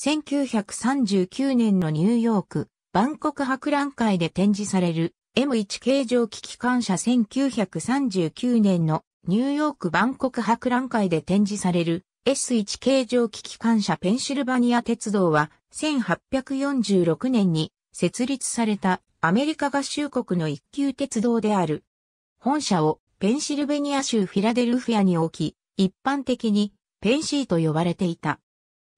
1939年のニューヨーク、万国博覧会で展示される M1 形状機機関車1939年のニューヨーク万国博覧会で展示される S1 形状機機関車ペンシルバニア鉄道は1846年に設立されたアメリカ合衆国の一級鉄道である。本社をペンシルベニア州フィラデルフィアに置き、一般的にペンシーと呼ばれていた。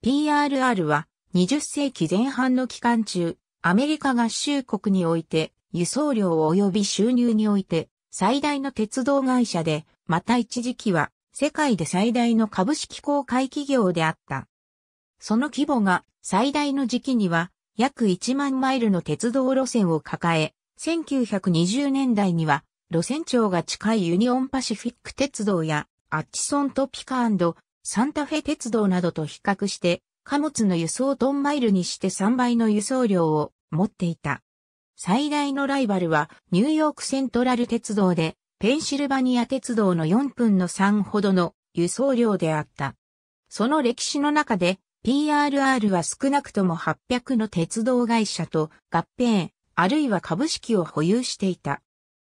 PRR は20世紀前半の期間中、アメリカ合衆国において輸送量及び収入において最大の鉄道会社で、また一時期は世界で最大の株式公開企業であった。その規模が最大の時期には約1万マイルの鉄道路線を抱え、1920年代には路線長が近いユニオンパシフィック鉄道やアッチソントピカサンタフェ鉄道などと比較して、貨物の輸送トンマイルにして3倍の輸送量を持っていた。最大のライバルはニューヨークセントラル鉄道で、ペンシルバニア鉄道の4分の3ほどの輸送量であった。その歴史の中で PRR は少なくとも800の鉄道会社と合併、あるいは株式を保有していた。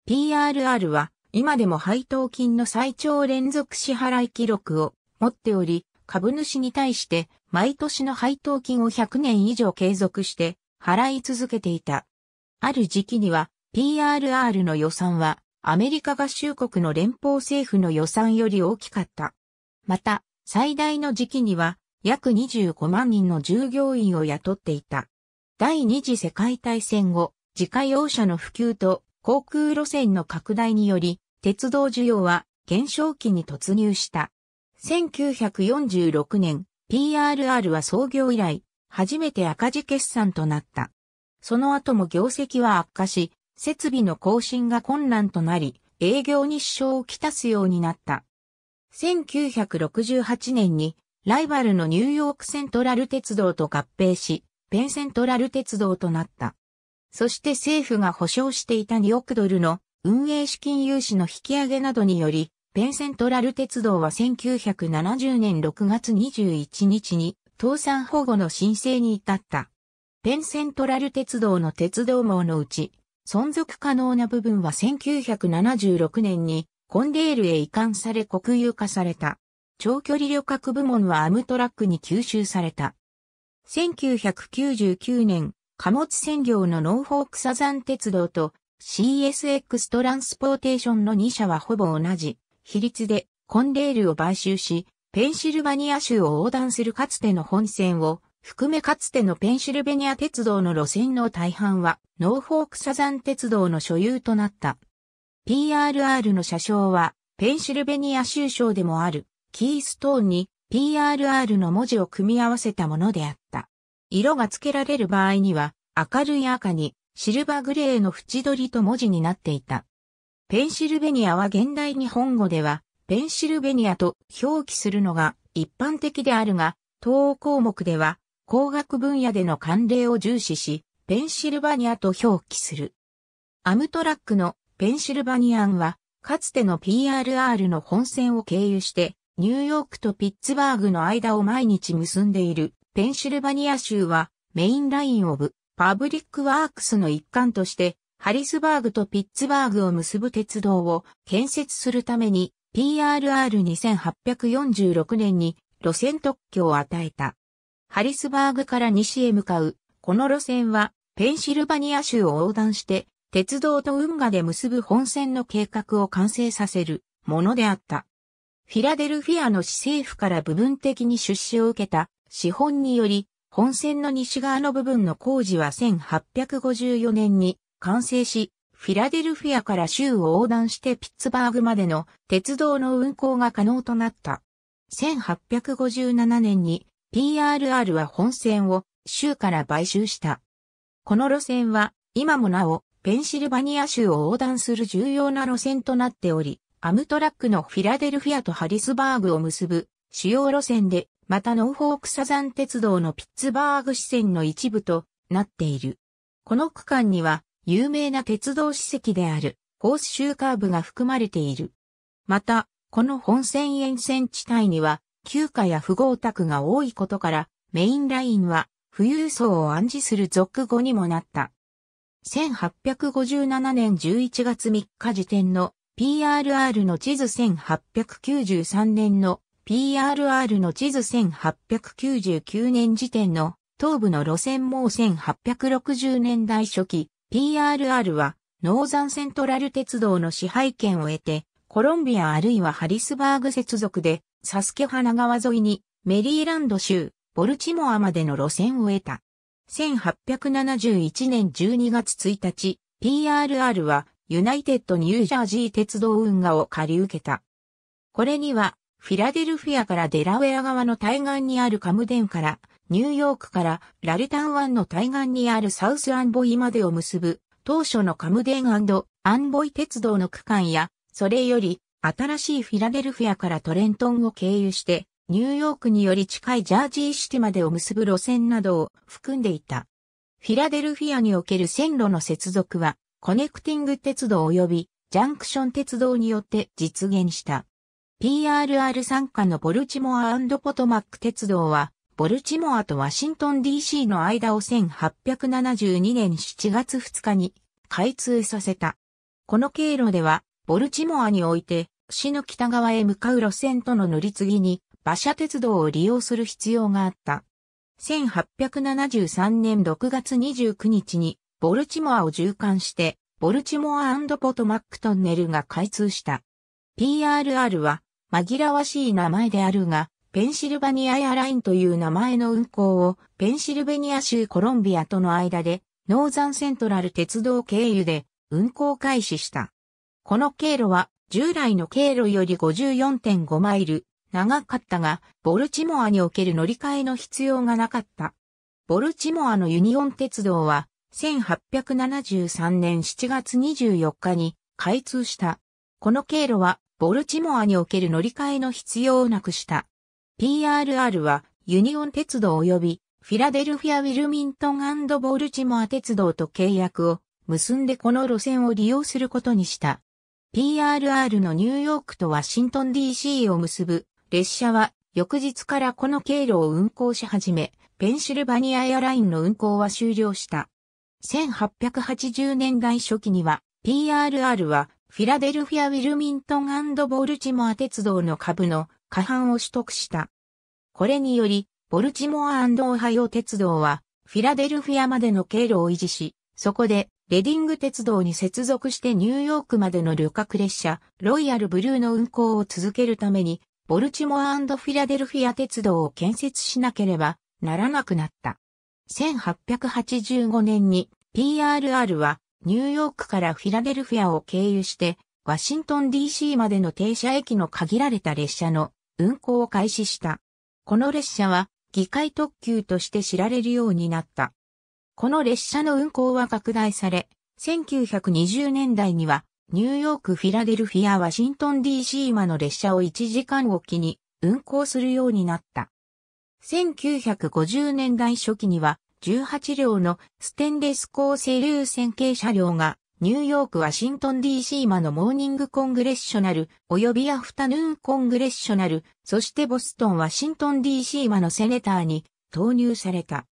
PRR は今でも配当金の最長連続支払い記録を持っており、株主に対して毎年の配当金を100年以上継続して払い続けていた。ある時期には PRR の予算はアメリカ合衆国の連邦政府の予算より大きかった。また、最大の時期には約25万人の従業員を雇っていた。第二次世界大戦後、自家用車の普及と航空路線の拡大により、鉄道需要は減少期に突入した。1946年、PRR は創業以来、初めて赤字決算となった。その後も業績は悪化し、設備の更新が困難となり、営業に支障をきたすようになった。1968年に、ライバルのニューヨークセントラル鉄道と合併し、ペンセントラル鉄道となった。そして政府が保証していた2億ドルの運営資金融資の引き上げなどにより、ペンセントラル鉄道は1970年6月21日に倒産保護の申請に至った。ペンセントラル鉄道の鉄道網のうち、存続可能な部分は1976年にコンデールへ移管され国有化された。長距離旅客部門はアムトラックに吸収された。1999年、貨物船業のノーフォークサザン鉄道と CSX トランスポーテーションの2社はほぼ同じ比率でコンレールを買収し、ペンシルバニア州を横断するかつての本線を含めかつてのペンシルベニア鉄道の路線の大半はノーフォークサザン鉄道の所有となった。PRR の車掌はペンシルベニア州省でもあるキーストーンに PRR の文字を組み合わせたものであった。色が付けられる場合には明るい赤にシルバーグレーの縁取りと文字になっていた。ペンシルベニアは現代日本語では、ペンシルベニアと表記するのが一般的であるが、欧項目では、工学分野での慣例を重視し、ペンシルバニアと表記する。アムトラックのペンシルバニアンは、かつての PRR の本線を経由して、ニューヨークとピッツバーグの間を毎日結んでいるペンシルバニア州はメインラインオブパブリックワークスの一環としてハリスバーグとピッツバーグを結ぶ鉄道を建設するために PRR2846 年に路線特許を与えた。ハリスバーグから西へ向かう、この路線はペンシルバニア州を横断して鉄道と運河で結ぶ本線の計画を完成させるものであった。フィラデルフィアの市政府から部分的に出資を受けた資本により、本線の西側の部分の工事は1854年に完成し、フィラデルフィアから州を横断してピッツバーグまでの鉄道の運行が可能となった。1857年に PRR は本線を州から買収した。この路線は今もなおペンシルバニア州を横断する重要な路線となっており、アムトラックのフィラデルフィアとハリスバーグを結ぶ主要路線で、またノーフォークサザン鉄道のピッツバーグ支線の一部となっている。この区間には有名な鉄道史跡であるホースシューカーブが含まれている。また、この本線沿線地帯には旧家や富豪宅が多いことからメインラインは富裕層を暗示する俗語にもなった。1857年11月3日時点の PRR の地図1893年の PRR の地図1899年時点の東部の路線網1860年代初期 PRR は、ノーザンセントラル鉄道の支配権を得て、コロンビアあるいはハリスバーグ接続で、サスケ花川沿いに、メリーランド州、ボルチモアまでの路線を得た。1871年12月1日、PRR は、ユナイテッドニュージャージー鉄道運河を借り受けた。これには、フィラデルフィアからデラウェア側の対岸にあるカムデンから、ニューヨークからラルタン湾の対岸にあるサウスアンボイまでを結ぶ当初のカムデンアンボイ鉄道の区間や、それより新しいフィラデルフィアからトレントンを経由して、ニューヨークにより近いジャージーシティまでを結ぶ路線などを含んでいた。フィラデルフィアにおける線路の接続は、コネクティング鉄道及びジャンクション鉄道によって実現した。PRR 参加のボルチモアポトマック鉄道は、ボルチモアとワシントン DC の間を1872年7月2日に開通させた。この経路では、ボルチモアにおいて、市の北側へ向かう路線との乗り継ぎに、馬車鉄道を利用する必要があった。1873年6月29日に、ボルチモアを縦貫して、ボルチモアポトマックトンネルが開通した。PRR は、紛らわしい名前であるが、ペンシルバニアエアラインという名前の運行をペンシルベニア州コロンビアとの間でノーザンセントラル鉄道経由で運行開始した。この経路は従来の経路より54.5マイル長かったが、ボルチモアにおける乗り換えの必要がなかった。ボルチモアのユニオン鉄道は1873年7月24日に開通した。この経路はボルチモアにおける乗り換えの必要をなくした。PRR はユニオン鉄道及びフィラデルフィア・ウィルミントンボールチモア鉄道と契約を結んでこの路線を利用することにした。PRR のニューヨークとワシントン DC を結ぶ列車は翌日からこの経路を運行し始め、ペンシルバニアエアラインの運行は終了した。1880年代初期には PRR はフィラデルフィア・ウィルミントンボルチモア鉄道の株の過半を取得した。これにより、ボルチモアオハイオ鉄道は、フィラデルフィアまでの経路を維持し、そこで、レディング鉄道に接続してニューヨークまでの旅客列車、ロイヤルブルーの運行を続けるために、ボルチモアフィラデルフィア鉄道を建設しなければならなくなった。1885年に PRR はニューヨークからフィラデルフィアを経由してワシントン DC までの停車駅の限られた列車の運行を開始した。この列車は議会特急として知られるようになった。この列車の運行は拡大され、1920年代にはニューヨーク・フィラデルフィア・ワシントン DC 間の列車を1時間おきに運行するようになった。1950年代初期には18両のステンレス鋼製流線形車両がニューヨーク・ワシントン DC マのモーニング・コングレッショナル、及びアフタヌーン・コングレッショナル、そしてボストン・ワシントン DC マのセネターに投入された。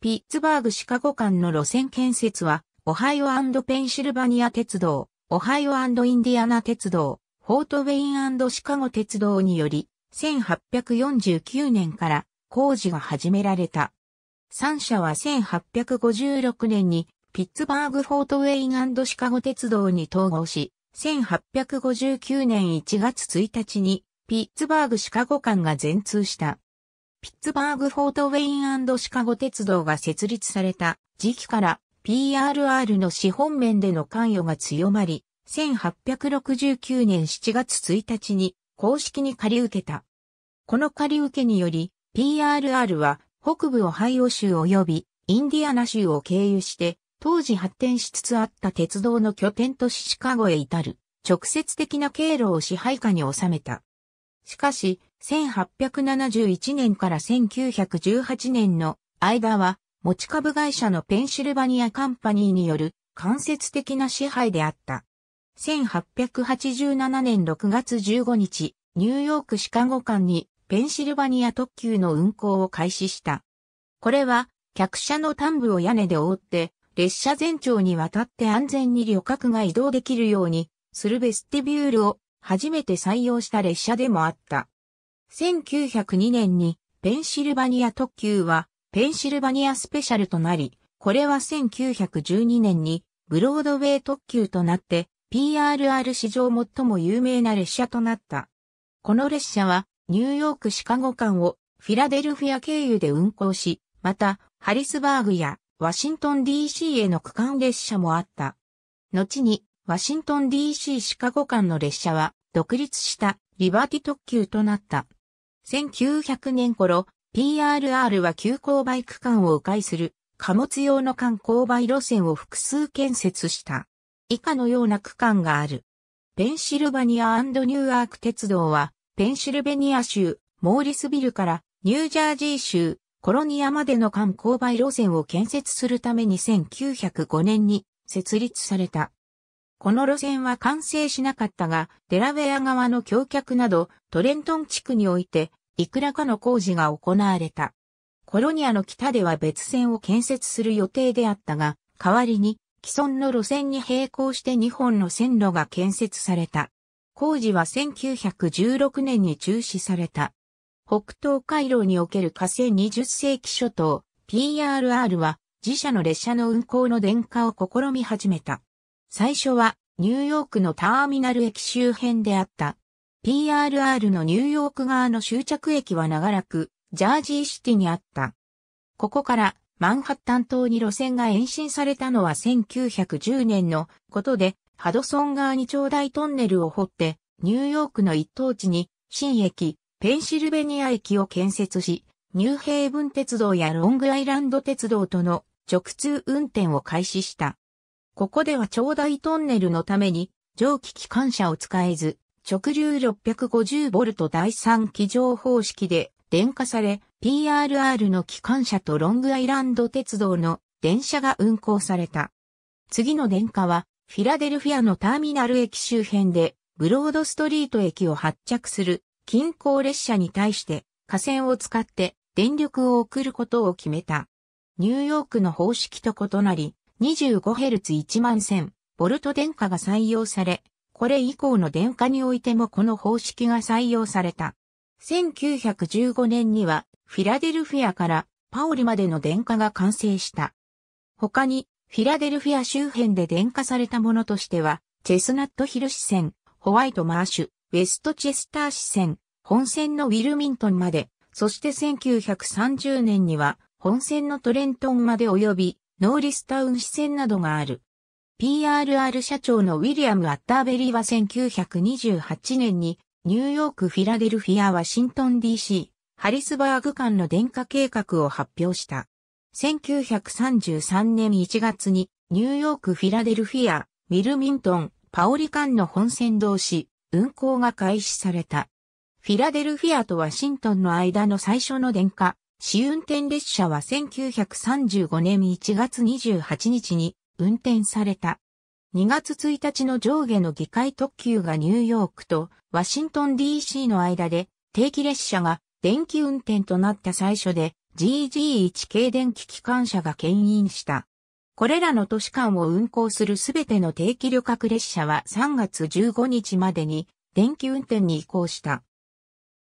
ピッツバーグ・シカゴ間の路線建設は、オハイオペンシルバニア鉄道、オハイオインディアナ鉄道、フォートウェインシカゴ鉄道により、1849年から工事が始められた。3社は1856年にピッツバーグ・フォートウェインシカゴ鉄道に統合し、1859年1月1日にピッツバーグ・シカゴ間が全通した。ピッツバーグ・フォートウェインシカゴ鉄道が設立された時期から PRR の資本面での関与が強まり、1869年7月1日に公式に借り受けた。この借り受けにより、PRR は北部オハイオ州及びインディアナ州を経由して当時発展しつつあった鉄道の拠点都市シカゴへ至る直接的な経路を支配下に収めた。しかし、1871年から1918年の間は持ち株会社のペンシルバニアカンパニーによる間接的な支配であった。1887年6月15日、ニューヨークシカゴ間にペンシルバニア特急の運行を開始した。これは客車の端部を屋根で覆って列車全長にわたって安全に旅客が移動できるようにするベスティビュールを初めて採用した列車でもあった。1902年にペンシルバニア特急はペンシルバニアスペシャルとなり、これは1912年にブロードウェイ特急となって PRR 史上最も有名な列車となった。この列車はニューヨークシカゴ間をフィラデルフィア経由で運行し、またハリスバーグやワシントン DC への区間列車もあった。後に、ワシントン DC シカゴ間の列車は、独立したリバティ特急となった。1900年頃、PRR は急勾配区間を迂回する貨物用の間勾配路線を複数建設した。以下のような区間がある。ペンシルバニアニューアーク鉄道は、ペンシルベニア州、モーリスビルからニュージャージー州、コロニアまでの間勾配路線を建設するために1905年に設立された。この路線は完成しなかったが、デラウェア側の橋脚など、トレントン地区において、いくらかの工事が行われた。コロニアの北では別線を建設する予定であったが、代わりに既存の路線に並行して2本の線路が建設された。工事は1916年に中止された。北東回廊における火星20世紀初頭、PRR は自社の列車の運行の電化を試み始めた。最初はニューヨークのターミナル駅周辺であった。PRR のニューヨーク側の終着駅は長らくジャージーシティにあった。ここからマンハッタン島に路線が延伸されたのは1910年のことで、ハドソン側に長大トンネルを掘って、ニューヨークの一等地に新駅、ペンシルベニア駅を建設し、ニューヘイブン鉄道やロングアイランド鉄道との直通運転を開始した。ここでは長大トンネルのために蒸気機関車を使えず、直流 650V 第3機乗方式で電化され、PRR の機関車とロングアイランド鉄道の電車が運行された。次の電化は、フィラデルフィアのターミナル駅周辺で、ブロードストリート駅を発着する近郊列車に対して架線を使って電力を送ることを決めた。ニューヨークの方式と異なり、25Hz1 万1000、ボルト電荷が採用され、これ以降の電荷においてもこの方式が採用された。1915年には、フィラデルフィアからパオリまでの電荷が完成した。他に、フィラデルフィア周辺で電化されたものとしては、チェスナットヒル支線、ホワイトマーシュ、ウェストチェスター支線、本線のウィルミントンまで、そして1930年には本線のトレントンまで及び、ノーリスタウン支線などがある。PRR 社長のウィリアム・アッターベリーは1928年に、ニューヨーク・フィラデルフィア・ワシントン DC、ハリスバーグ間の電化計画を発表した。1933年1月に、ニューヨーク・フィラデルフィア、ウィルミントン、パオリ間の本線同士、運行が開始された。フィラデルフィアとワシントンの間の最初の電化、試運転列車は1935年1月28日に運転された。2月1日の上下の議会特急がニューヨークとワシントン DC の間で定期列車が電気運転となった最初で GG1 軽電気機関車が牽引した。これらの都市間を運行するすべての定期旅客列車は3月15日までに電気運転に移行した。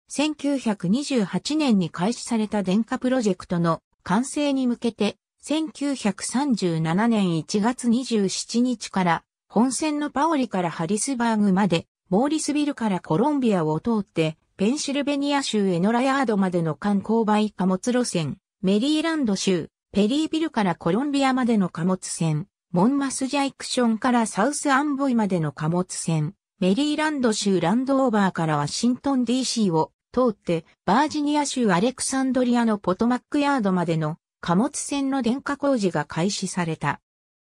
1928年に開始された電化プロジェクトの完成に向けて、1937年1月27日から本線のパオリからハリスバーグまで、モーリスビルからコロンビアを通って、ペンシルベニア州エノラヤードまでの観光売貨物路線、メリーランド州、ペリービルからコロンビアまでの貨物線、モンマスジャイクションからサウスアンボイまでの貨物線、メリーランド州ランドオーバーからワシントン DC を通って、バージニア州アレクサンドリアのポトマックヤードまでの貨物船の電化工事が開始された。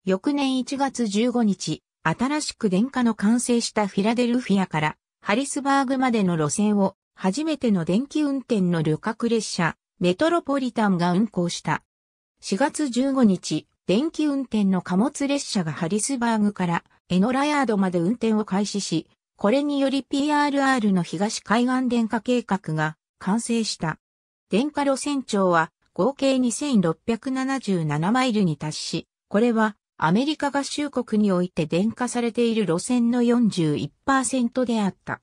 翌年1月15日、新しく電化の完成したフィラデルフィアからハリスバーグまでの路線を初めての電気運転の旅客列車、メトロポリタンが運行した。4月15日、電気運転の貨物列車がハリスバーグからエノラヤードまで運転を開始し、これにより PRR の東海岸電化計画が完成した。電化路線長は合計2677マイルに達し、これはアメリカ合衆国において電化されている路線の41%であった。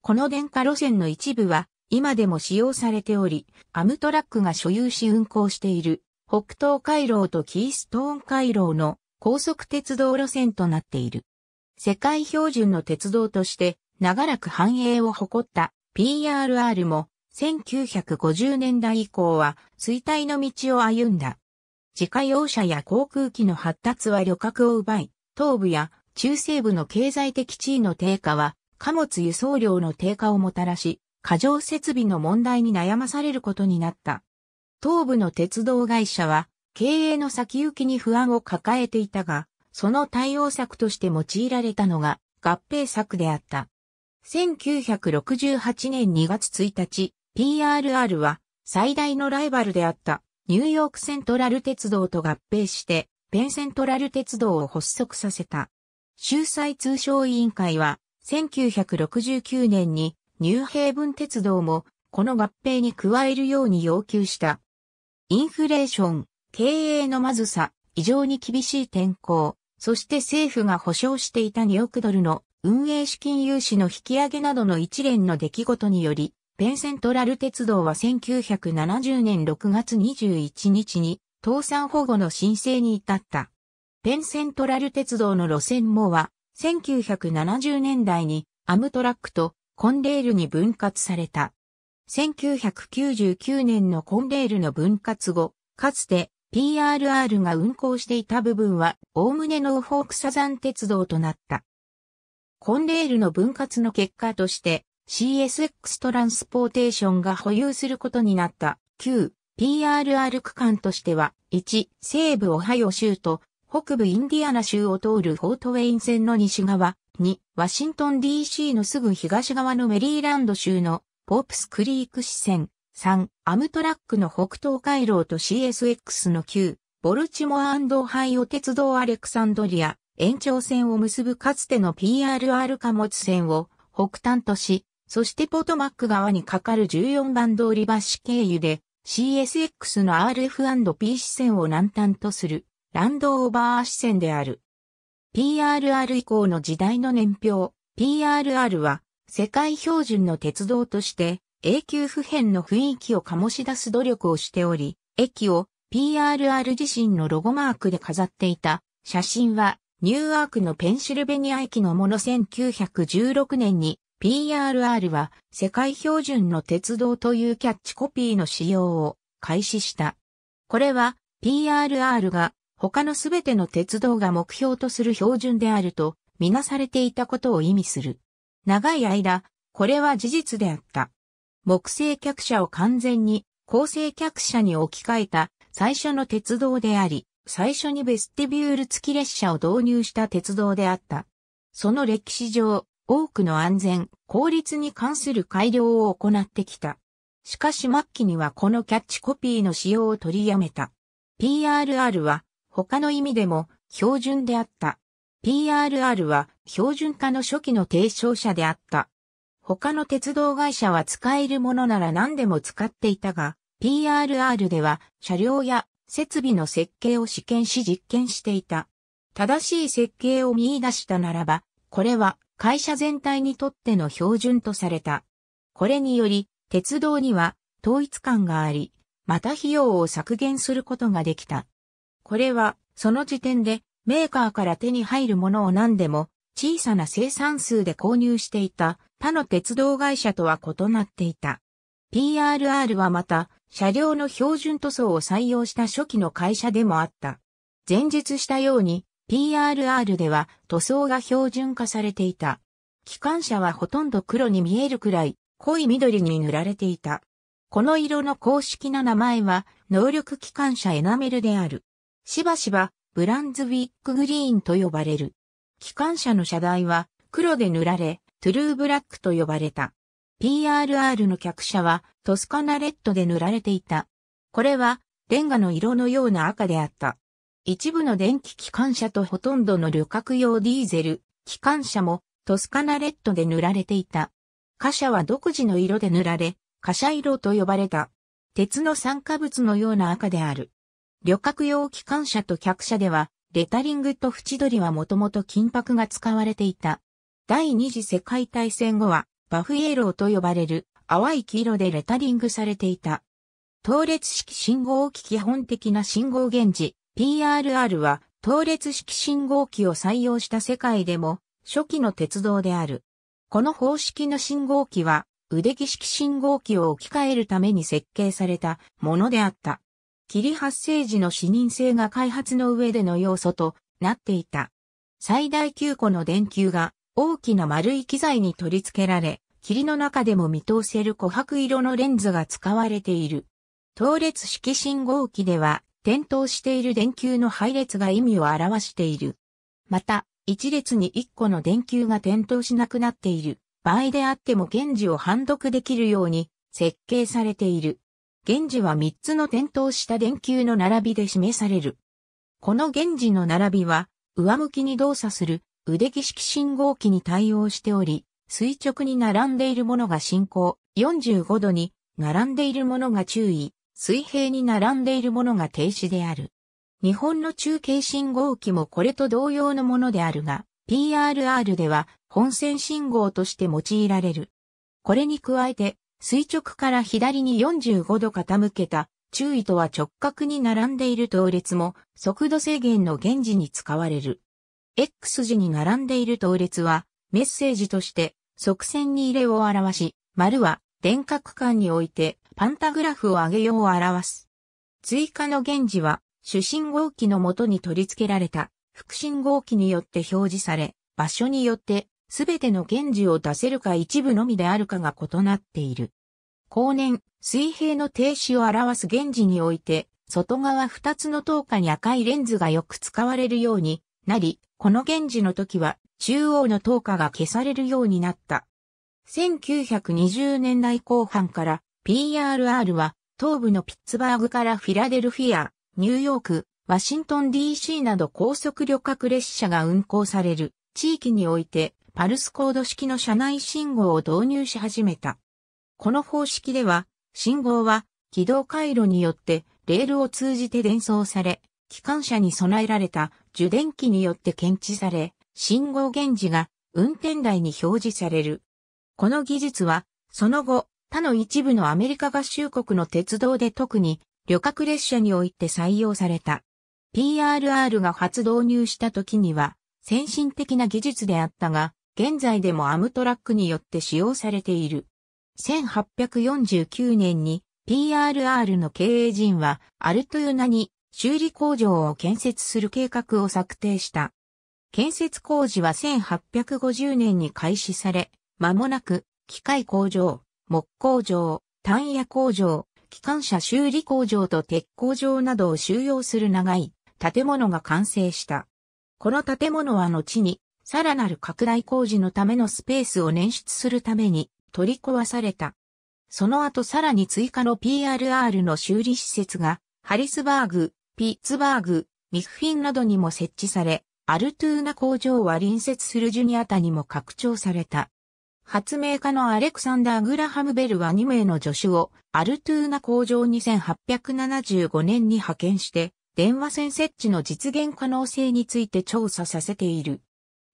この電化路線の一部は今でも使用されており、アムトラックが所有し運行している北東回廊とキーストーン回廊の高速鉄道路線となっている。世界標準の鉄道として長らく繁栄を誇った PRR も1950年代以降は衰退の道を歩んだ。自家用車や航空機の発達は旅客を奪い、東部や中西部の経済的地位の低下は貨物輸送量の低下をもたらし、過剰設備の問題に悩まされることになった。東部の鉄道会社は経営の先行きに不安を抱えていたが、その対応策として用いられたのが合併策であった。1968年2月1日、PRR は最大のライバルであったニューヨークセントラル鉄道と合併してペンセントラル鉄道を発足させた。州裁通商委員会は1969年にニューヘイブン鉄道もこの合併に加えるように要求した。インフレーション、経営のまずさ、異常に厳しい天候、そして政府が保証していた2億ドルの運営資金融資の引き上げなどの一連の出来事により、ペンセントラル鉄道は1970年6月21日に倒産保護の申請に至った。ペンセントラル鉄道の路線網は1970年代にアムトラックとコンレールに分割された。1999年のコンレールの分割後、かつて PRR が運行していた部分は、おおむねノーフォークサザン鉄道となった。コンレールの分割の結果として、CSX トランスポーテーションが保有することになった旧 PRR 区間としては、1、西部オハイオ州と北部インディアナ州を通るフォートウェイン線の西側、2、ワシントン DC のすぐ東側のメリーランド州のポープスクリーク支線、3、アムトラックの北東回廊と CSX の旧、ボルチモアハイオ鉄道アレクサンドリア、延長線を結ぶかつての PRR 貨物線を北端とし、そしてポトマック側にかかる14番通り橋経由で CSX の RF&P 支線を南端とするランドオーバー支線である。PRR 以降の時代の年表、PRR は世界標準の鉄道として永久不変の雰囲気を醸し出す努力をしており、駅を PRR 自身のロゴマークで飾っていた写真はニューアークのペンシルベニア駅のもの1916年に PRR は世界標準の鉄道というキャッチコピーの使用を開始した。これは PRR が他のすべての鉄道が目標とする標準であるとみなされていたことを意味する。長い間、これは事実であった。木製客車を完全に構成客車に置き換えた最初の鉄道であり、最初にベスティビュール付き列車を導入した鉄道であった。その歴史上、多くの安全、効率に関する改良を行ってきた。しかし末期にはこのキャッチコピーの使用を取りやめた。PRR は他の意味でも標準であった。PRR は標準化の初期の提唱者であった。他の鉄道会社は使えるものなら何でも使っていたが、PRR では車両や設備の設計を試験し実験していた。正しい設計を見出したならば、これは会社全体にとっての標準とされた。これにより、鉄道には統一感があり、また費用を削減することができた。これは、その時点でメーカーから手に入るものを何でも小さな生産数で購入していた他の鉄道会社とは異なっていた。PRR はまた、車両の標準塗装を採用した初期の会社でもあった。前述したように、PRR では塗装が標準化されていた。機関車はほとんど黒に見えるくらい濃い緑に塗られていた。この色の公式な名前は能力機関車エナメルである。しばしばブランズウィックグリーンと呼ばれる。機関車の車台は黒で塗られ、トゥルーブラックと呼ばれた。PRR の客車はトスカナレッドで塗られていた。これはレンガの色のような赤であった。一部の電気機関車とほとんどの旅客用ディーゼル、機関車もトスカナレッドで塗られていた。貨車は独自の色で塗られ、貨車色と呼ばれた。鉄の酸化物のような赤である。旅客用機関車と客車ではレタリングと縁取りはもともと金箔が使われていた。第二次世界大戦後は、バフイエローと呼ばれる淡い黄色でレタリングされていた。等列式信号機基本的な信号源氏 PRR は等列式信号機を採用した世界でも初期の鉄道である。この方式の信号機は腕木式信号機を置き換えるために設計されたものであった。霧発生時の視認性が開発の上での要素となっていた。最大9個の電球が大きな丸い機材に取り付けられ、霧の中でも見通せる琥珀色のレンズが使われている。倒列式信号機では、点灯している電球の配列が意味を表している。また、1列に1個の電球が点灯しなくなっている場合であっても検事を判読できるように設計されている。源氏は3つの点灯した電球の並びで示される。この源氏の並びは、上向きに動作する腕儀式信号機に対応しており、垂直に並んでいるものが進行、45度に並んでいるものが注意、水平に並んでいるものが停止である。日本の中継信号機もこれと同様のものであるが、PRR では本線信号として用いられる。これに加えて、垂直から左に45度傾けた、注意とは直角に並んでいる倒列も、速度制限の原時に使われる。X 字に並んでいる倒列は、メッセージとして、側線に入れを表し、丸は、電角間において、パンタグラフを上げようを表す。追加の原時は、主信号機の元に取り付けられた、副信号機によって表示され、場所によってすべての検事を出せるか一部のみであるかが異なっている。後年、水平の停止を表す現時において、外側二つの灯火に赤いレンズがよく使われるようになり、この現時の時は中央の灯火が消されるようになった。1920年代後半から PRR は東部のピッツバーグからフィラデルフィア、ニューヨーク、ワシントン DC など高速旅客列車が運行される地域においてパルスコード式の車内信号を導入し始めた。この方式では、信号は軌道回路によってレールを通じて伝送され、機関車に備えられた受電機によって検知され、信号源氏が運転台に表示される。この技術は、その後、他の一部のアメリカ合衆国の鉄道で特に旅客列車において採用された。PRR が初導入した時には、先進的な技術であったが、現在でもアムトラックによって使用されている。1849年に PRR の経営陣はアルトゥーナに修理工場を建設する計画を策定した。建設工事は1850年に開始され、間もなく機械工場、木工場、タ野ヤ工場、機関車修理工場と鉄工場などを収容する長い建物が完成した。この建物は後にさらなる拡大工事のためのスペースを捻出するために取り壊された。その後さらに追加の PRR の修理施設がハリスバーグ、ピッツバーグ、ミクフィンなどにも設置され、アルトゥーナ工場は隣接するジュニアタにも拡張された。発明家のアレクサンダー・グラハム・ベルは2名の助手をアルトゥーナ工場2875年に派遣して電話線設置の実現可能性について調査させている。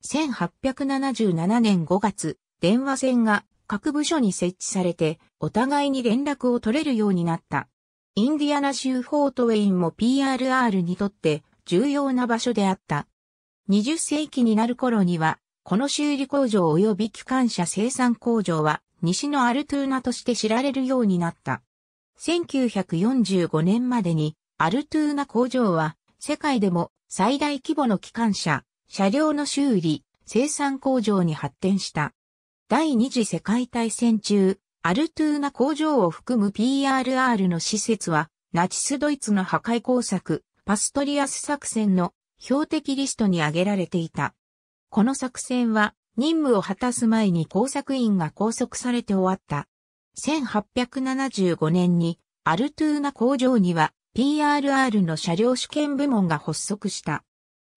1877年5月、電話線が各部署に設置されて、お互いに連絡を取れるようになった。インディアナ州フォートウェインも PRR にとって重要な場所であった。20世紀になる頃には、この修理工場及び機関車生産工場は西のアルトゥーナとして知られるようになった。1945年までにアルトゥーナ工場は世界でも最大規模の機関車車両の修理、生産工場に発展した。第二次世界大戦中、アルトゥーナ工場を含む PRR の施設は、ナチスドイツの破壊工作、パストリアス作戦の標的リストに挙げられていた。この作戦は、任務を果たす前に工作員が拘束されて終わった。1875年に、アルトゥーナ工場には、PRR の車両試験部門が発足した。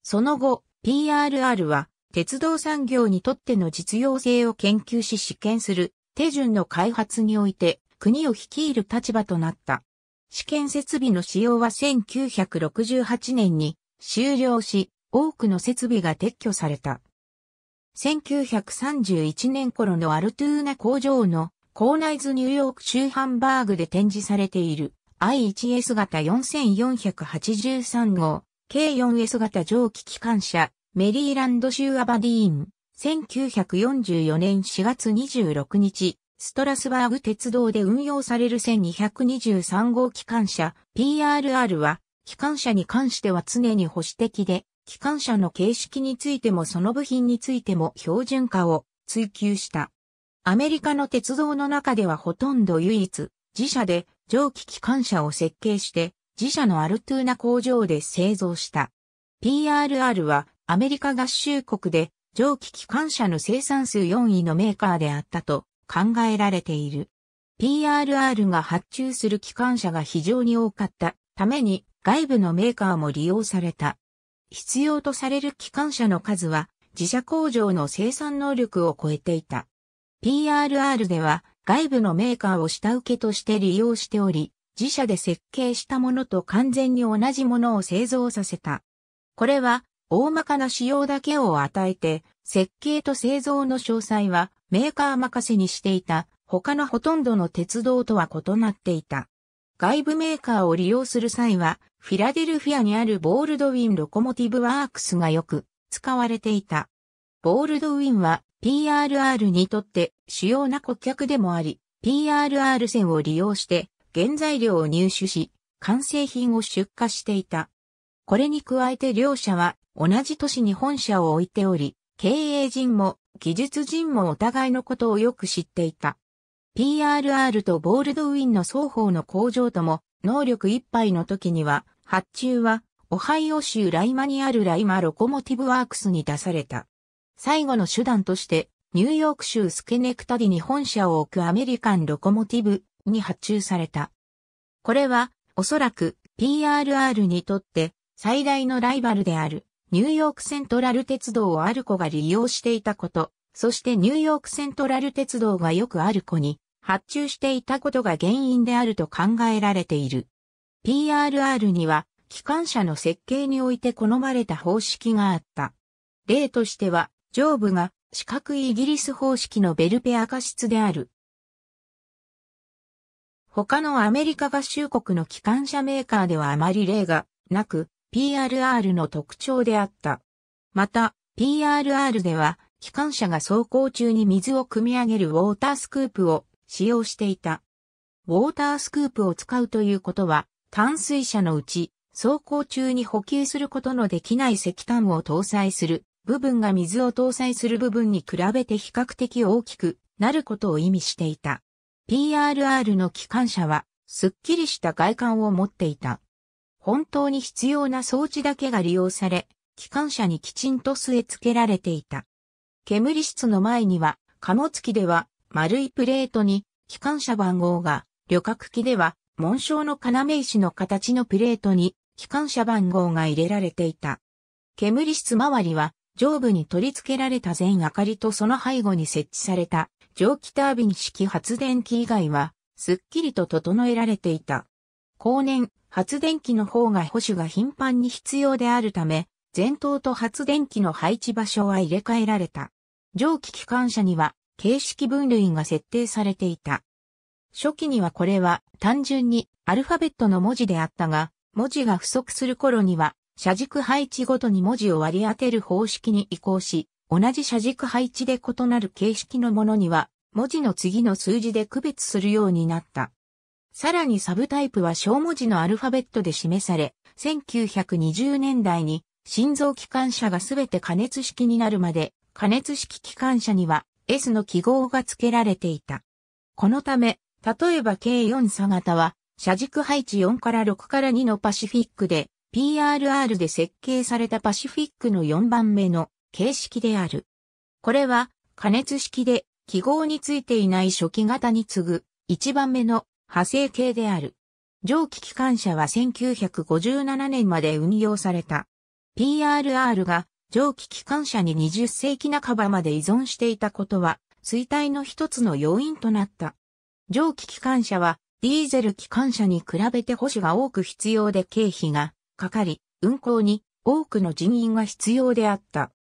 その後、PRR は鉄道産業にとっての実用性を研究し試験する手順の開発において国を率いる立場となった。試験設備の使用は1968年に終了し、多くの設備が撤去された。1931年頃のアルトゥーナ工場のコーナイズニューヨーク州ハンバーグで展示されている I1S 型4483号 k 4S 型蒸気機関車、メリーランド州アバディーン、1944年4月26日、ストラスバーグ鉄道で運用される1223号機関車 PRR は、機関車に関しては常に保守的で、機関車の形式についてもその部品についても標準化を追求した。アメリカの鉄道の中ではほとんど唯一、自社で蒸気機関車を設計して自社のアルトゥーナ工場で製造した。PRR はアメリカ合衆国で蒸気機関車の生産数4位のメーカーであったと考えられている。PRR が発注する機関車が非常に多かったために外部のメーカーも利用された。必要とされる機関車の数は自社工場の生産能力を超えていた。PRR では外部のメーカーを下請けとして利用しており、自社で設計したものと完全に同じものを製造させた。これは、大まかな仕様だけを与えて、設計と製造の詳細はメーカー任せにしていた、他のほとんどの鉄道とは異なっていた。外部メーカーを利用する際は、フィラデルフィアにあるボールドウィンロコモティブワークスがよく使われていた。ボールドウィンは PRR にとって主要な顧客でもあり、PRR 線を利用して原材料を入手し、完成品を出荷していた。これに加えて両社は同じ都市に本社を置いており、経営陣も技術陣もお互いのことをよく知っていた。PRR とボールドウィンの双方の工場とも能力一杯の時には発注はオハイオ州ライマにあるライマロコモティブワークスに出された。最後の手段としてニューヨーク州スケネクタディに本社を置くアメリカンロコモティブに発注された。これは、おそらく PRR にとって最大のライバルである、ニューヨークセントラル鉄道をアルコが利用していたこと、そしてニューヨークセントラル鉄道がよくアルコに発注していたことが原因であると考えられている。PRR には、機関車の設計において好まれた方式があった。例としては、上部が四角いイギリス方式のベルペア加室である他のアメリカ合衆国の機関車メーカーではあまり例がなく、PRR の特徴であった。また、PRR では、機関車が走行中に水を汲み上げるウォータースクープを使用していた。ウォータースクープを使うということは、淡水車のうち、走行中に補給することのできない石炭を搭載する部分が水を搭載する部分に比べて比較的大きくなることを意味していた。PRR の機関車は、すっきりした外観を持っていた。本当に必要な装置だけが利用され、機関車にきちんと据え付けられていた。煙室の前には、貨物機では丸いプレートに機関車番号が、旅客機では紋章の要石の形のプレートに機関車番号が入れられていた。煙室周りは上部に取り付けられた全明かりとその背後に設置された蒸気タービン式発電機以外は、すっきりと整えられていた。後年、発電機の方が保守が頻繁に必要であるため、前頭と発電機の配置場所は入れ替えられた。蒸気機関車には形式分類が設定されていた。初期にはこれは単純にアルファベットの文字であったが、文字が不足する頃には、車軸配置ごとに文字を割り当てる方式に移行し、同じ車軸配置で異なる形式のものには、文字の次の数字で区別するようになった。さらにサブタイプは小文字のアルファベットで示され、1920年代に心臓機関車がすべて加熱式になるまで、加熱式機関車には S の記号が付けられていた。このため、例えば K4 差型は、車軸配置4から6から2のパシフィックで、PRR で設計されたパシフィックの4番目の形式である。これは加熱式で記号についていない初期型に次ぐ一番目の派生形である。蒸気機関車は1957年まで運用された。PRR が蒸気機関車に20世紀半ばまで依存していたことは衰退の一つの要因となった。蒸気機関車はディーゼル機関車に比べて保守が多く必要で経費がかかり、運行に多くの人員が必要であった。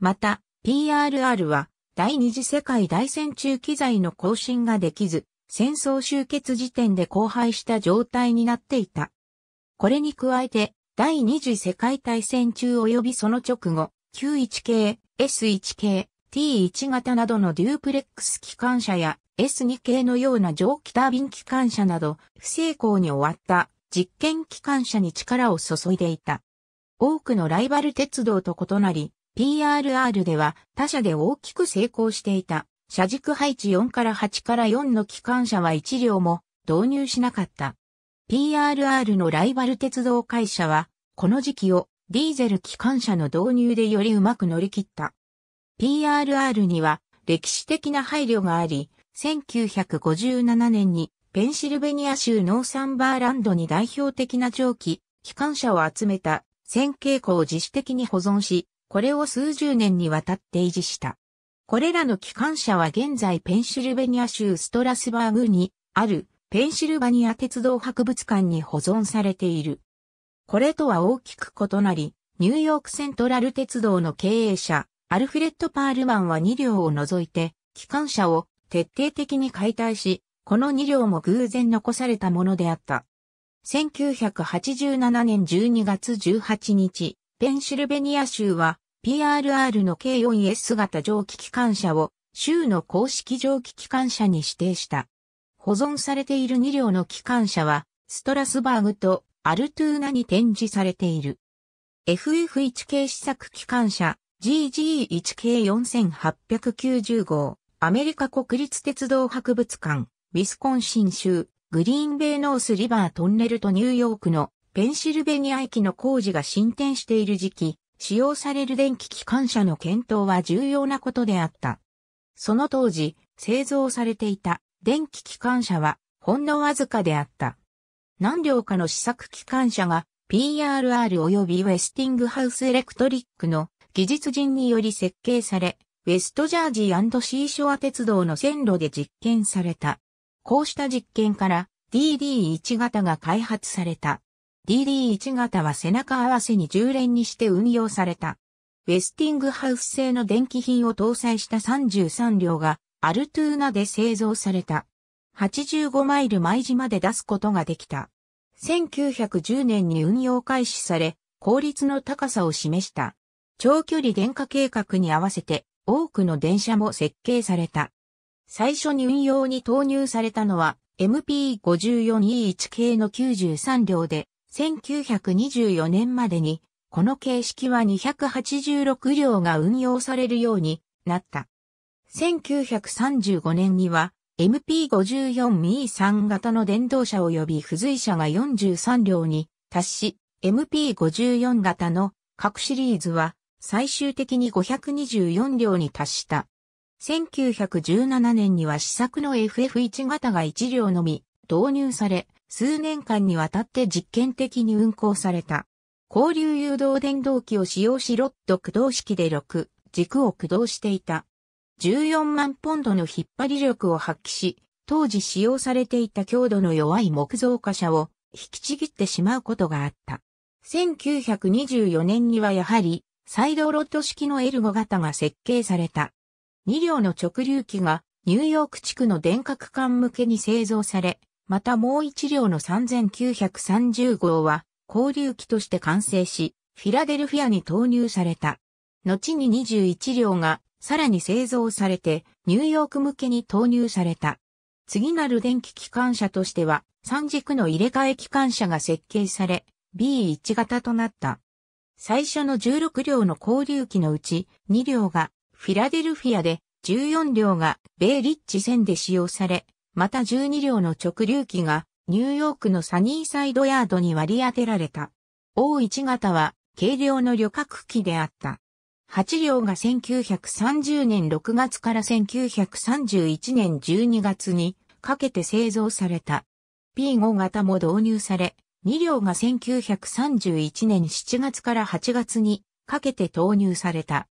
また、PRR は第二次世界大戦中機材の更新ができず、戦争終結時点で荒廃した状態になっていた。これに加えて、第二次世界大戦中及びその直後、Q1 系、S1 系、T1 型などのデュープレックス機関車や S2 系のような蒸気タービン機関車など不成功に終わった実験機関車に力を注いでいた。多くのライバル鉄道と異なり、PRR では他社で大きく成功していた。車軸配置4から8から4の機関車は1両も導入しなかった。PRR のライバル鉄道会社は、この時期をディーゼル機関車の導入でよりうまく乗り切った。PRR には歴史的な配慮があり、1957年にペンシルベニア州ノーサンバーランドに代表的な蒸気、機関車を集めた線傾向を自主的に保存し、これを数十年にわたって維持した。これらの機関車は現在ペンシルベニア州ストラスバーグにあるペンシルバニア鉄道博物館に保存されている。これとは大きく異なり、ニューヨークセントラル鉄道の経営者、アルフレッド・パールマンは2両を除いて、機関車を徹底的に解体し、この2両も偶然残されたものであった。1987年12月18日、ペンシルベニア州は PRR の K4S 型蒸気機関車を州の公式蒸気機関車に指定した。保存されている2両の機関車はストラスバーグとアルトゥーナに展示されている。FF1 系試作機関車 GG1 k 4890号アメリカ国立鉄道博物館ウィスコンシン州グリーンベイノースリバートンネルとニューヨークのペンシルベニア駅の工事が進展している時期、使用される電気機関車の検討は重要なことであった。その当時、製造されていた電気機関車はほんのわずかであった。何両かの試作機関車が PRR 及びウェスティングハウスエレクトリックの技術人により設計され、ウェストジャージーシーショア鉄道の線路で実験された。こうした実験から DD1 型が開発された。DD1 型は背中合わせに10連にして運用された。ウェスティングハウス製の電気品を搭載した33両がアルトゥーナで製造された。85マイル毎時まで出すことができた。1910年に運用開始され、効率の高さを示した。長距離電化計画に合わせて多くの電車も設計された。最初に運用に投入されたのは MP54E1 系の93両で、1924年までに、この形式は286両が運用されるようになった。1935年には MP54E3 型の電動車及び付随車が43両に達し、MP54 型の各シリーズは最終的に524両に達した。1917年には試作の FF1 型が1両のみ導入され、数年間にわたって実験的に運行された。交流誘導電動機を使用しロッド駆動式で6、軸を駆動していた。14万ポンドの引っ張り力を発揮し、当時使用されていた強度の弱い木造貨車を引きちぎってしまうことがあった。1924年にはやはり、サイドロッド式のエルゴ型が設計された。2両の直流機がニューヨーク地区の電角管向けに製造され、またもう一両の3930号は、交流機として完成し、フィラデルフィアに投入された。後に21両が、さらに製造されて、ニューヨーク向けに投入された。次なる電気機関車としては、三軸の入れ替え機関車が設計され、B1 型となった。最初の16両の交流機のうち、2両がフィラデルフィアで、14両が米リッチ線で使用され、また12両の直流機がニューヨークのサニーサイドヤードに割り当てられた。O1 型は軽量の旅客機であった。8両が1930年6月から1931年12月にかけて製造された。P5 型も導入され、2両が1931年7月から8月にかけて投入された。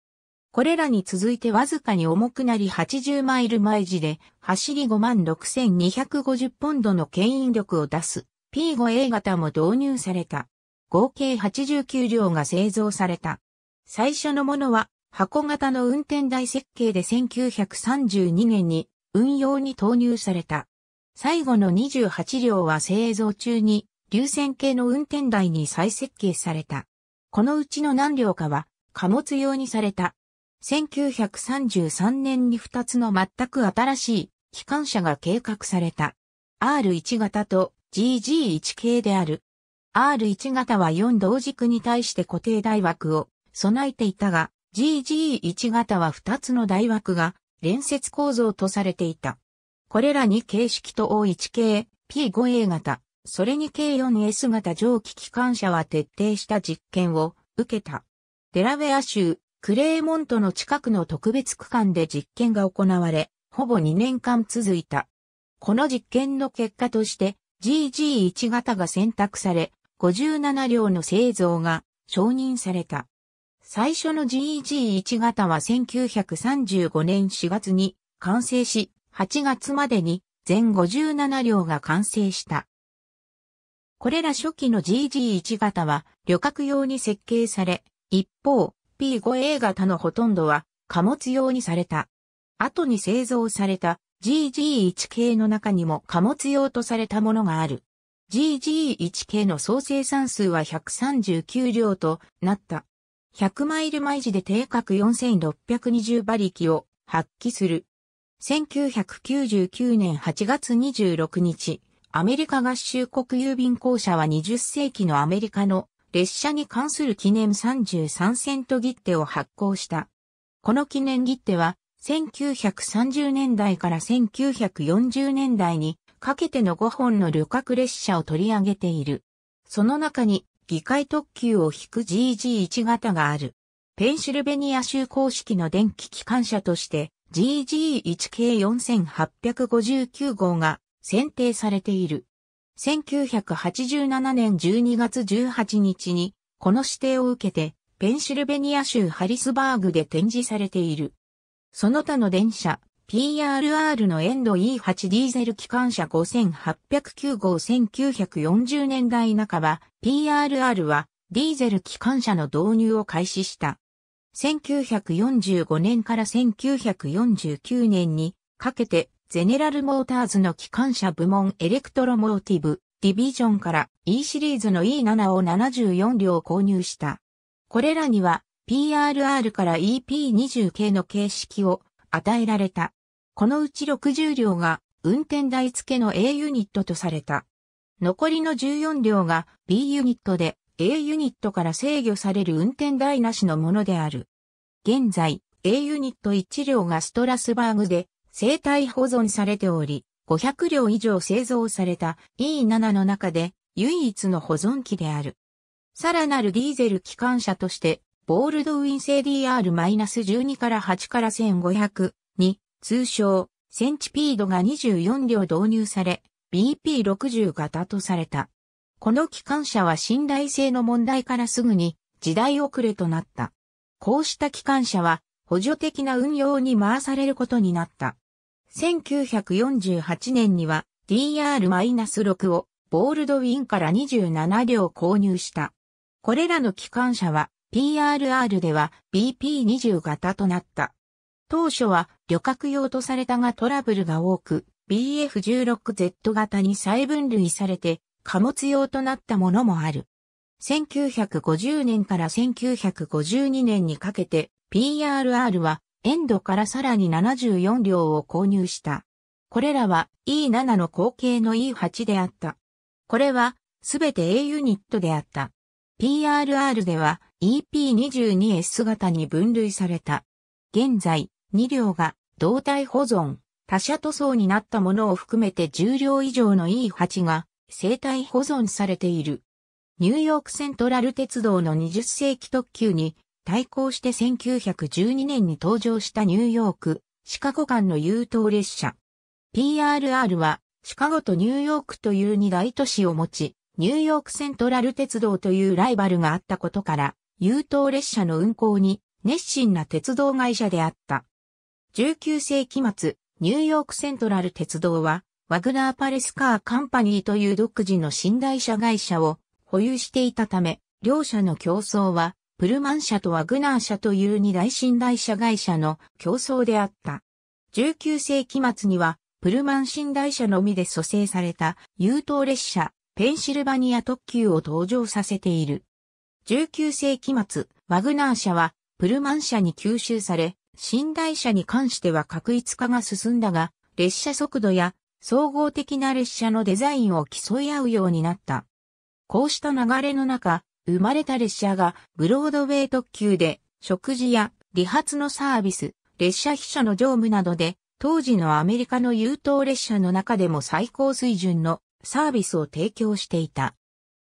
これらに続いてわずかに重くなり80マイル毎時で走り56,250ポンドの牽引力を出す P5A 型も導入された。合計89両が製造された。最初のものは箱型の運転台設計で1932年に運用に投入された。最後の28両は製造中に流線形の運転台に再設計された。このうちの何両かは貨物用にされた1933年に2つの全く新しい機関車が計画された。R1 型と GG1 系である。R1 型は4同軸に対して固定台枠を備えていたが、GG1 型は2つの台枠が連接構造とされていた。これらに形式と O1 系、P5A 型、それに K4S 型蒸気機関車は徹底した実験を受けた。デラウェア州クレーモントの近くの特別区間で実験が行われ、ほぼ2年間続いた。この実験の結果として、GG1 型が選択され、57両の製造が承認された。最初の GG1 型は1935年4月に完成し、8月までに全57両が完成した。これら初期の GG1 型は旅客用に設計され、一方、P5A 型のほとんどは貨物用にされた。後に製造された GG1 系の中にも貨物用とされたものがある。GG1 系の総生産数は139両となった。100マイル毎時で定格4620馬力を発揮する。1999年8月26日、アメリカ合衆国郵便公社は20世紀のアメリカの列車に関する記念33セント切手を発行した。この記念切手は、1930年代から1940年代にかけての5本の旅客列車を取り上げている。その中に議会特急を引く GG1 型がある。ペンシルベニア州公式の電気機関車として GG1 系4859号が選定されている。1987年12月18日に、この指定を受けて、ペンシルベニア州ハリスバーグで展示されている。その他の電車、PRR のエンド E8 ディーゼル機関車5809号1940年代半ば、PRR はディーゼル機関車の導入を開始した。1945年から1949年にかけてゼネラルモーターズの機関車部門エレクトロモーティブディビジョンから E シリーズの E7 を74両購入した。これらには PRR から EP20 系の形式を与えられた。このうち60両が運転台付けの A ユニットとされた。残りの14両が B ユニットで A ユニットから制御される運転台なしのものである。現在、A ユニット1両がストラスバーグで、生体保存されており、500両以上製造された E7 の中で唯一の保存機である。さらなるディーゼル機関車として、ボールドウィン製 DR-12 から8から1500に、通称、センチピードが24両導入され、BP60 型とされた。この機関車は信頼性の問題からすぐに時代遅れとなった。こうした機関車は補助的な運用に回されることになった。1948年には DR-6 をボールドウィンから27両購入した。これらの機関車は PRR では BP20 型となった。当初は旅客用とされたがトラブルが多く、BF16Z 型に再分類されて貨物用となったものもある。1950年から1952年にかけて PRR はエンドからさらに74両を購入した。これらは E7 の後継の E8 であった。これはすべて A ユニットであった。PRR では EP22S 型に分類された。現在、2両が胴体保存、他社塗装になったものを含めて10両以上の E8 が生体保存されている。ニューヨークセントラル鉄道の20世紀特急に対抗して1912年に登場したニューヨーク、シカゴ間の優等列車。PRR は、シカゴとニューヨークという二大都市を持ち、ニューヨークセントラル鉄道というライバルがあったことから、優等列車の運行に熱心な鉄道会社であった。19世紀末、ニューヨークセントラル鉄道は、ワグナーパレスカーカンパニーという独自の新台車会社を保有していたため、両社の競争はプルマン社とワグナー社という二大寝台社会社の競争であった。19世紀末には、プルマン寝台社のみで蘇生された優等列車、ペンシルバニア特急を登場させている。19世紀末、ワグナー社は、プルマン社に吸収され、寝台車に関しては確一化が進んだが、列車速度や総合的な列車のデザインを競い合うようになった。こうした流れの中、生まれた列車がブロードウェイ特急で食事や理髪のサービス、列車秘書の乗務などで当時のアメリカの優等列車の中でも最高水準のサービスを提供していた。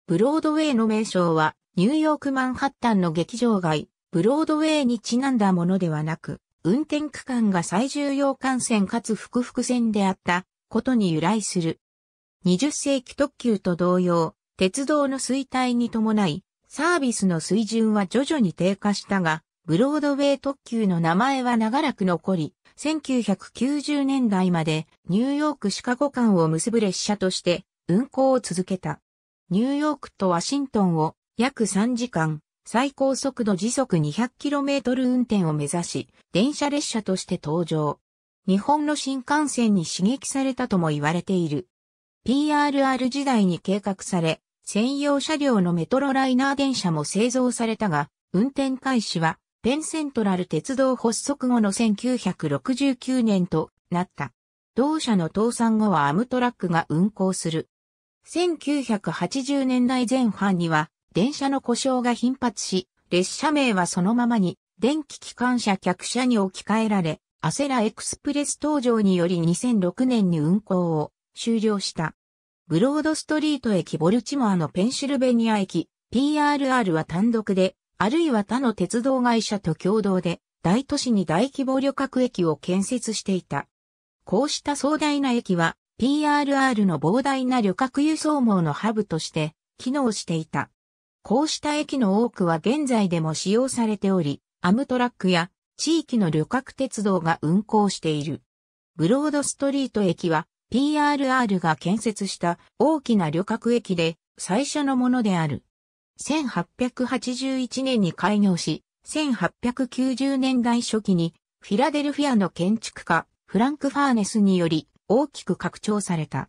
ブロードウェイの名称はニューヨークマンハッタンの劇場街、ブロードウェイにちなんだものではなく、運転区間が最重要幹線かつ複々線であったことに由来する。20世紀特急と同様、鉄道の衰退に伴い、サービスの水準は徐々に低下したが、ブロードウェイ特急の名前は長らく残り、1990年代までニューヨーク・シカゴ間を結ぶ列車として運行を続けた。ニューヨークとワシントンを約3時間、最高速度時速 200km 運転を目指し、電車列車として登場。日本の新幹線に刺激されたとも言われている。PRR 時代に計画され、専用車両のメトロライナー電車も製造されたが、運転開始はペンセントラル鉄道発足後の1969年となった。同社の倒産後はアムトラックが運行する。1980年代前半には電車の故障が頻発し、列車名はそのままに電気機関車客車に置き換えられ、アセラエクスプレス登場により2006年に運行を終了した。ブロードストリート駅ボルチモアのペンシルベニア駅 PRR は単独で、あるいは他の鉄道会社と共同で、大都市に大規模旅客駅を建設していた。こうした壮大な駅は、PRR の膨大な旅客輸送網のハブとして、機能していた。こうした駅の多くは現在でも使用されており、アムトラックや地域の旅客鉄道が運行している。ブロードストリート駅は PRR が建設した大きな旅客駅で最初のものである。1881年に開業し、1890年代初期にフィラデルフィアの建築家フランク・ファーネスにより大きく拡張された。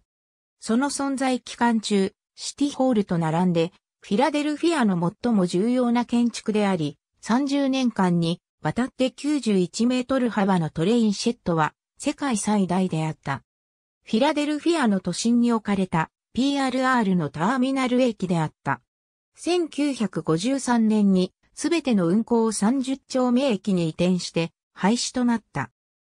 その存在期間中、シティホールと並んでフィラデルフィアの最も重要な建築であり、30年間にわたって91メートル幅のトレインシェットは世界最大であった。フィラデルフィアの都心に置かれた PRR のターミナル駅であった。1953年にすべての運行を30丁目駅に移転して廃止となった。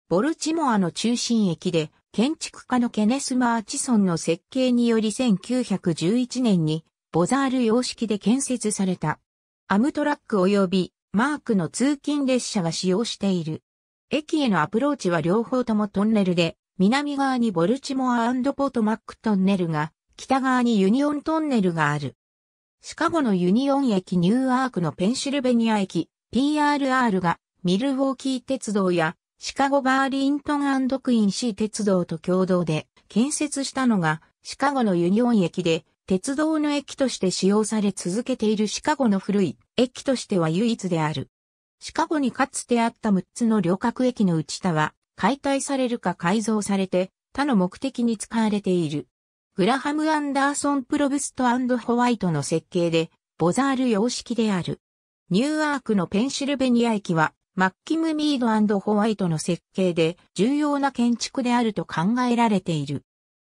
ボルチモアの中心駅で建築家のケネス・マーチソンの設計により1911年にボザール様式で建設された。アムトラック及びマークの通勤列車が使用している。駅へのアプローチは両方ともトンネルで南側にボルチモアポートマックトンネルが、北側にユニオントンネルがある。シカゴのユニオン駅ニューアークのペンシルベニア駅 PRR がミルウォーキー鉄道やシカゴバーリントンクイーンシー鉄道と共同で建設したのがシカゴのユニオン駅で鉄道の駅として使用され続けているシカゴの古い駅としては唯一である。シカゴにかつてあった6つの旅客駅のうちは解体されるか改造されて、他の目的に使われている。グラハム・アンダーソン・プロブストホワイトの設計で、ボザール様式である。ニューアークのペンシルベニア駅は、マッキム・ミードホワイトの設計で重要な建築であると考えられている。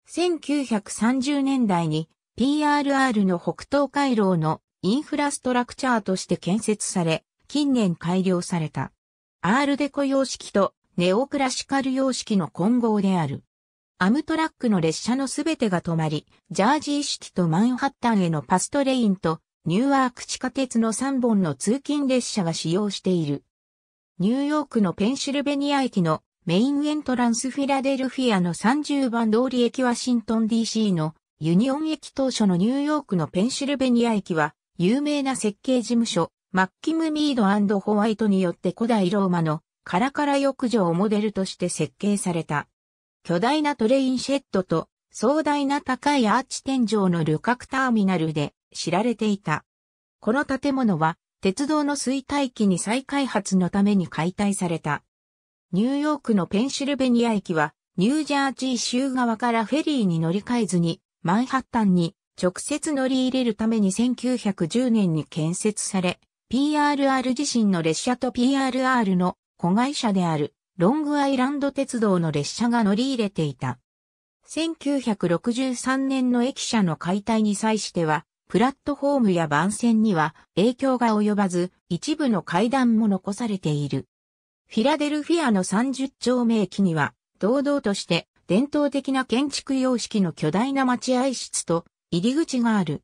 1930年代に PRR の北東回廊のインフラストラクチャーとして建設され、近年改良された。アールデコ様式とネオクラシカル様式の混合である。アムトラックの列車のすべてが止まり、ジャージーシティとマンハッタンへのパストレインとニューワーク地下鉄の3本の通勤列車が使用している。ニューヨークのペンシルベニア駅のメインエントランスフィラデルフィアの30番通り駅ワシントン DC のユニオン駅当初のニューヨークのペンシルベニア駅は有名な設計事務所マッキム・ミードホワイトによって古代ローマのカラカラ浴場をモデルとして設計された。巨大なトレインシェッドと壮大な高いアーチ天井の旅客ターミナルで知られていた。この建物は鉄道の衰退期に再開発のために解体された。ニューヨークのペンシルベニア駅はニュージャージー州側からフェリーに乗り換えずにマンハッタンに直接乗り入れるために1910年に建設され、PRR 自身の列車と PRR の子会社であるロングアイランド鉄道の列車が乗り入れていた。1963年の駅舎の解体に際しては、プラットフォームや番線には影響が及ばず、一部の階段も残されている。フィラデルフィアの30丁目駅には、堂々として伝統的な建築様式の巨大な待合室と入り口がある。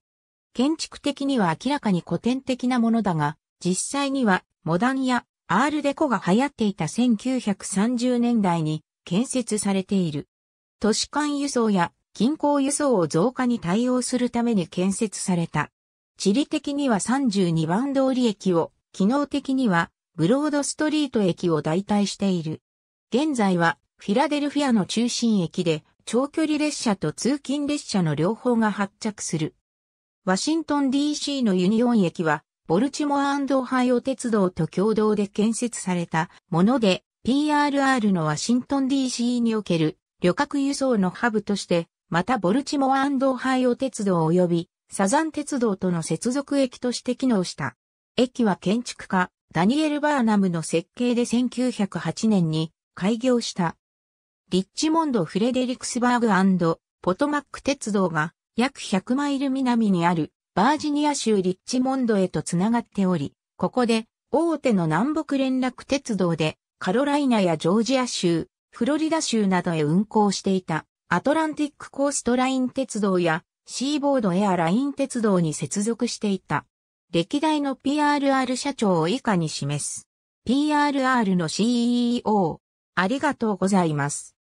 建築的には明らかに古典的なものだが、実際にはモダンやアールデコが流行っていた1930年代に建設されている。都市間輸送や近郊輸送を増加に対応するために建設された。地理的には32番通り駅を、機能的にはブロードストリート駅を代替している。現在はフィラデルフィアの中心駅で長距離列車と通勤列車の両方が発着する。ワシントン DC のユニオン駅はボルチモアオハイオ鉄道と共同で建設されたもので、PRR のワシントン DC における旅客輸送のハブとして、またボルチモアオハイオ鉄道及びサザン鉄道との接続駅として機能した。駅は建築家、ダニエル・バーナムの設計で1908年に開業した。リッチモンド・フレデリクスバーグポトマック鉄道が約100マイル南にあるバージニア州リッチモンドへとつながっており、ここで大手の南北連絡鉄道でカロライナやジョージア州、フロリダ州などへ運行していたアトランティックコーストライン鉄道やシーボードエアライン鉄道に接続していた。歴代の PRR 社長を以下に示す。PRR の CEO。ありがとうございます。